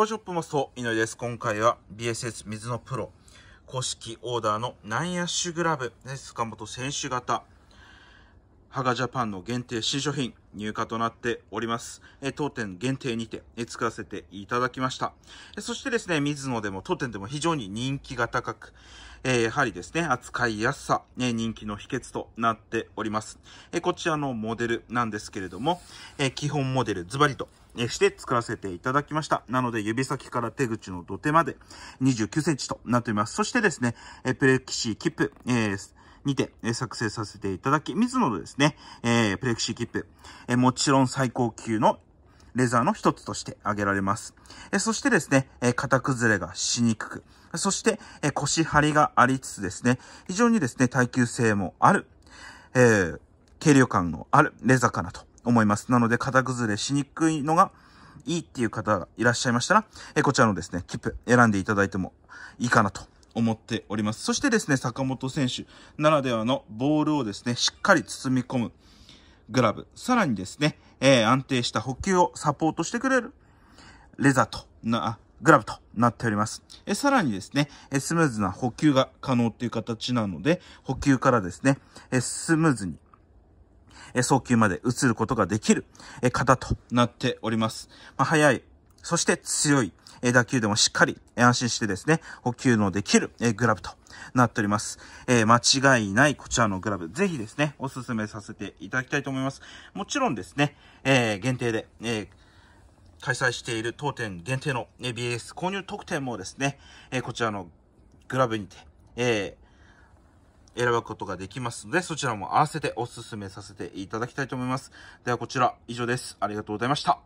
パショップマスト、井上です。今回は BSS 水のプロ公式オーダーのナイアッシュグラブ、塚本選手型ハガジャパンの限定新商品入荷となっております。え当店限定にて作らせていただきました。そしてですね、水野でも当店でも非常に人気が高く、えやはりですね、扱いやすさ、ね、人気の秘訣となっております。えこちらのモデルなんですけれども、え基本モデルズバリとして作らせていただきました。なので指先から手口の土手まで29センチとなっております。そしてですね、プレキシーキップ、えーにて、え作成させていただき、水野のですね、えー、プレクシーキップ、えもちろん最高級のレザーの一つとして挙げられます。えそしてですね、え型崩れがしにくく、そして、え腰張りがありつつですね、非常にですね、耐久性もある、えー、軽量感のあるレザーかなと思います。なので、型崩れしにくいのが、いいっていう方がいらっしゃいましたら、えこちらのですね、切符選んでいただいてもいいかなと思っております。そしてですね、坂本選手ならではのボールをですね、しっかり包み込むグラブ、さらにですね、えー、安定した補給をサポートしてくれるレザーとな、グラブとなっております。えさらにですね、えスムーズな補給が可能っていう形なので、補給からですね、えスムーズに送球まで移ることができる方となっております。まあ、早いそして強い、え打球でもしっかり安心してですね、補給のできる、えグラブとなっております。えー、間違いないこちらのグラブ、ぜひですね、お勧めさせていただきたいと思います。もちろんですね、えー、限定で、えー開催している当店限定の BS 購入特典もですね、えこちらのグラブにて、え選ぶことができますので、そちらも合わせてお勧めさせていただきたいと思います。ではこちら以上です。ありがとうございました。